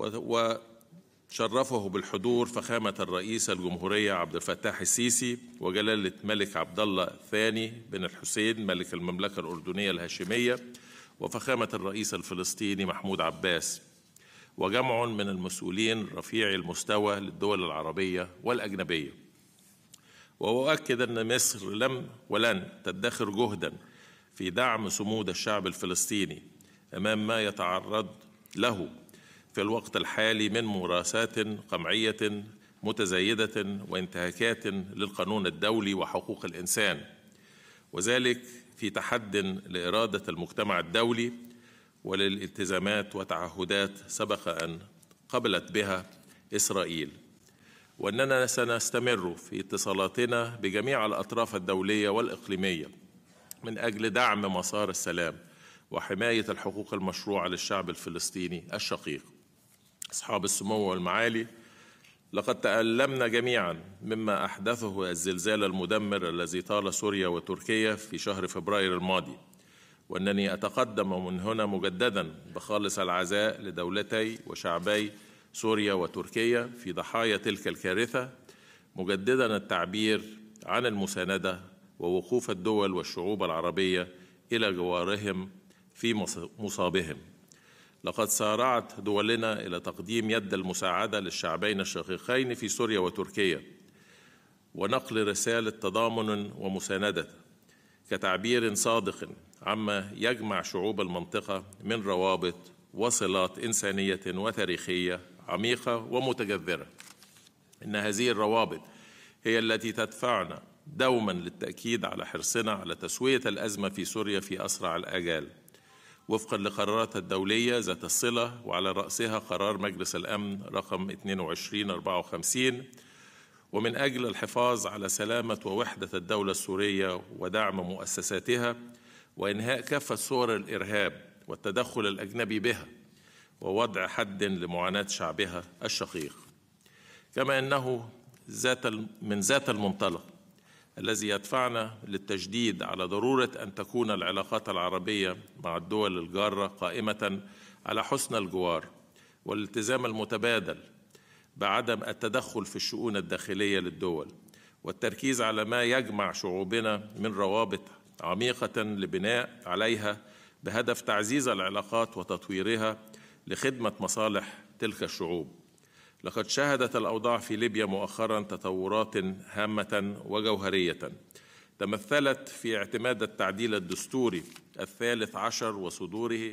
وشرفه بالحضور فخامة الرئيس الجمهورية عبد الفتاح السيسي وجلالة الملك عبد الله الثاني بن الحسين ملك المملكة الأردنية الهاشمية وفخامة الرئيس الفلسطيني محمود عباس وجمع من المسؤولين رفيع المستوى للدول العربية والأجنبية وأؤكد أن مصر لم ولن تدخر جهداً في دعم صمود الشعب الفلسطيني أمام ما يتعرض له في الوقت الحالي من مراسات قمعية متزايدة وانتهاكات للقانون الدولي وحقوق الإنسان وذلك في تحد لإرادة المجتمع الدولي وللالتزامات وتعهدات سبق أن قبلت بها إسرائيل وأننا سنستمر في اتصالاتنا بجميع الأطراف الدولية والإقليمية من أجل دعم مسار السلام وحماية الحقوق المشروعة للشعب الفلسطيني الشقيق أصحاب السمو والمعالي لقد تألمنا جميعا مما أحدثه الزلزال المدمر الذي طال سوريا وتركيا في شهر فبراير الماضي وأنني أتقدم من هنا مجددا بخالص العزاء لدولتي وشعبي سوريا وتركيا في ضحايا تلك الكارثة مجددا التعبير عن المساندة ووقوف الدول والشعوب العربية إلى جوارهم في مصابهم لقد سارعت دولنا إلى تقديم يد المساعدة للشعبين الشقيقين في سوريا وتركيا ونقل رسالة تضامن ومساندة كتعبير صادق عما يجمع شعوب المنطقة من روابط وصلات إنسانية وتاريخية عميقة ومتجذرة إن هذه الروابط هي التي تدفعنا دوما للتأكيد على حرصنا على تسوية الأزمة في سوريا في أسرع الآجال وفقا لقراراتها الدولية ذات الصلة وعلى رأسها قرار مجلس الأمن رقم 2254 ومن أجل الحفاظ على سلامة ووحدة الدولة السورية ودعم مؤسساتها وإنهاء كافة صور الإرهاب والتدخل الأجنبي بها ووضع حد لمعاناة شعبها الشقيق كما أنه ذات من ذات المنطلق الذي يدفعنا للتجديد على ضرورة أن تكون العلاقات العربية مع الدول الجارة قائمة على حسن الجوار والالتزام المتبادل بعدم التدخل في الشؤون الداخلية للدول والتركيز على ما يجمع شعوبنا من روابط عميقة لبناء عليها بهدف تعزيز العلاقات وتطويرها لخدمة مصالح تلك الشعوب لقد شهدت الأوضاع في ليبيا مؤخرا تطورات هامة وجوهرية تمثلت في اعتماد التعديل الدستوري الثالث عشر وصدوره